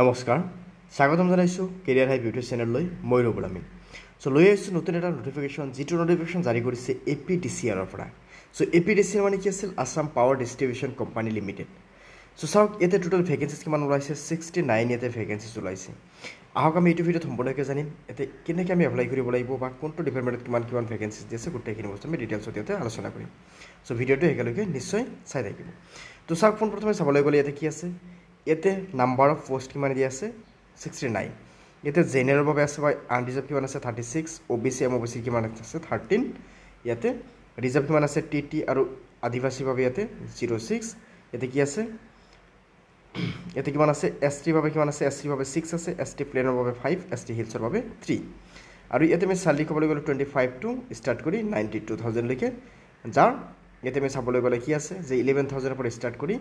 নমস্কাৰ স্বাগতম জনাইছোঁ কেৰিয়াৰ হাই বিউটি চেনেললৈ মই ৰ'বলৈ আমি চ' লৈ আহিছোঁ নতুন এটা নটিফিকেশ্যন যিটো নটিফিকেশ্যন জাৰি কৰিছে এ পি ডি চি আৰৰ পৰা চ' A P D C R মানে কি আছিল Assam power distribution company limited চ' চাওক ইয়াতে টোটেল ভেকেঞ্চিজ কিমান ওলাইছে ছিক্সটি নাইন ইয়াতে ভেকেঞ্চিজ ওলাইছে আহক আমি এইটো ভিডিঅ'ত সম্পূৰ্ণকৈ জানিম ইয়াতে কেনেকৈ আমি এপ্লাই কৰিব লাগিব বা কোনটো ডিপাৰ্টমেণ্টত কিমান কিমান ভেকেঞ্চিজ দি আছে গোটেইখিনি বস্তু আমি ডিটেইলছত ইয়াতে আলোচনা কৰিম চ' ভিডিঅ'টো একেলগে নিশ্চয় চাই থাকিব ত' চাওক পোনপ্ৰথমে চাবলৈ গ'লে ইয়াতে কি আছে ইয়াতে নাম্বাৰ অফ পষ্ট কিমান দি আছে ছিক্সটি নাইন ইয়াতে জেনেৰেলভাৱে আছে বা আনৰিজাৰ্ভ কিমান আছে thirty six O' B C M O' B C কিমান আছে থাৰ্টিন ইয়াতে ৰিজাৰ্ভ কিমান আছে টি টি আৰু আদিবাসীৰ বাবে ইয়াতে জিৰ' ছিক্স ইয়াতে কি আছে ইয়াতে কিমান আছে এছ টিৰ বাবে কিমান আছে এছ টিৰ বাবে ছিক্স আছে এছ টি প্লেনৰ বাবে ফাইভ এছ টি হিলছৰ বাবে থ্ৰী আৰু ইয়াতে আমি চালাৰী ক'বলৈ গ'লে টুৱেণ্টি ফাইভ টু ষ্টাৰ্ট কৰি নাইণ্টি টু থাউজেণ্ডলৈকে যাওঁ ইয়াতে আমি চাবলৈ গ'লে কি আছে যে ইলেভেন থাউজেণ্ডৰ পৰা ষ্টাৰ্ট কৰি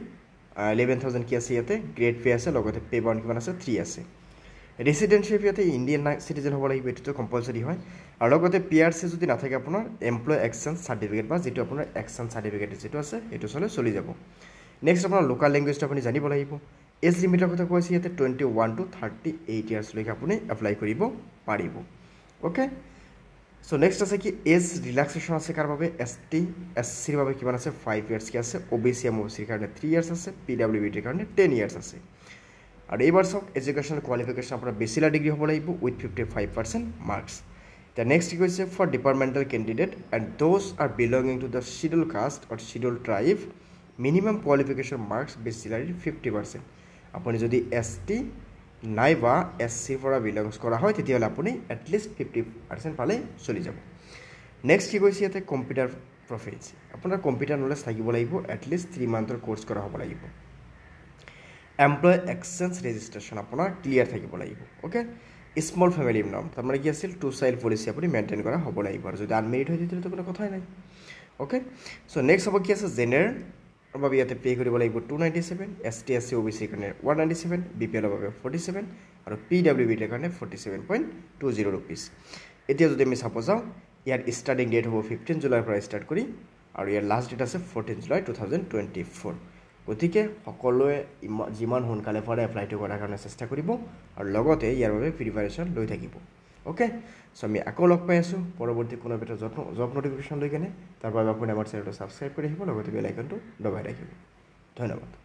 ইলেভেন থাউজেণ্ড কি আছে ইয়াতে গ্ৰেড পে আছে লগতে পে বাউণ্ড কিমান আছে থ্ৰী আছে ৰেচিডেণ্টশ্বিপ ইয়াতে ইণ্ডিয়ান চিটিজেন হ'ব লাগিব এইটোতো কম্পালচৰি হয় আৰু লগতে পি আৰ চি যদি নাথাকে আপোনাৰ এমপ্লয় একচেঞ্জ চাৰ্টিফিকেট বা যিটো আপোনাৰ একচেঞ্জ চাৰ্টিফিকেট যিটো আছে সেইটো চলে চলি যাব নেক্সট আপোনাৰ লোকেল লেংগুৱেজটো আপুনি জানিব লাগিব এজ লিমিটৰ কথা কৈছে ইয়াতে twenty one to thirty eight ইয়াৰ্ছলৈকে আপুনি এপ্লাই কৰিব পাৰিব অ'কে সো নেক্সট আছে কি এজ রিল্যাক্সেশন আছে কার টি এস সির বাবে কিমান আছে ফাইভ ইয়ার্স কি আছে ওবিসি এম ওবিসির কারণে থ্রি ইয়ার্স আছে পিডাব্লিউবিটির কারণে টেন ইয়ার্স আছে আৰু এইবাৰ চাওক এডুকেশ্যনেল কোৱালিফিকেশ্যন আপোনাৰ বেচিলাৰ ডিগ্ৰী হ'ব লাগিব with fifty five percent marks এতিয়া নেক্সট কি হয়েছে for departmental candidate and those are belonging to the schedule caste or schedule tribe minimum qualification marks বেচিলাৰীৰ ফিফটি পাৰ্চেণ্ট আপুনি যদি এছ টি নাইবা এছ চিৰ পৰা বিলংছ কৰা হয় তেতিয়াহ'লে আপুনি এটলিষ্ট ফিফটি পাৰ্চেণ্ট পালে চলি যাব নেক্সট কি কৈছে ইয়াতে কম্পিউটাৰ প্ৰফেচি আপোনাৰ কম্পিউটাৰ নলেজ থাকিব লাগিব এটলিষ্ট থ্ৰী মান্থৰ কৰ্চ কৰা হ'ব লাগিব এমপ্লয় এক্সেঞ্জ ৰেজিষ্ট্ৰেশ্যন আপোনাৰ ক্লিয়াৰ থাকিব লাগিব অ'কে স্মল ফেমিলি নম তাৰমানে কি আছিল টু চাইল্ড পলিচি আপুনি মেইনটেইন কৰা হ'ব লাগিব আৰু যদি আনমেৰিড হৈ তেতিয়াহ'লেতো কোনো কথাই নাই অ'কে চ' নেক্সট হ'ব কি আছে জেনেৰেল আৰু বাবে ইয়াতে পে' কৰিব লাগিব two ninety seven S T S C O' B C কাৰণে one ninety seven B P এলৰ বাবে ফৰ্টি ছেভেন আৰু পি ডাব্লিউ বিৰ কাৰণে forty seven point two zero' rupees এতিয়া যদি আমি চাব যাওঁ ইয়াৰ ষ্টাৰ্টিং ডেট হ'ব ফিফটিন জুলাইৰ পৰা ষ্টাৰ্ট কৰি আৰু ইয়াৰ লাষ্ট ডেট আছে fourteen July two thousand twenty four গতিকে সকলোৱে ইমান যিমান সোনকালে পাৰে এপ্লাইটো কৰাৰ কাৰণে চেষ্টা কৰিব আৰু লগতে ইয়াৰ বাবে প্ৰিপাৰেশ্যন লৈ থাকিব অ'কে চ' আমি আকৌ লগ পাই আছোঁ পৰৱৰ্তী কোনো এটা যত্ন জব নটিফিকেশ্যন লৈ কেনে তাৰবাবে আপুনি আমাৰ চেনেলটো ছাবস্ক্ৰাইব কৰি ৰাখিব লগতে বেল আইকনটো দবাই ৰাখিব ধন্যবাদ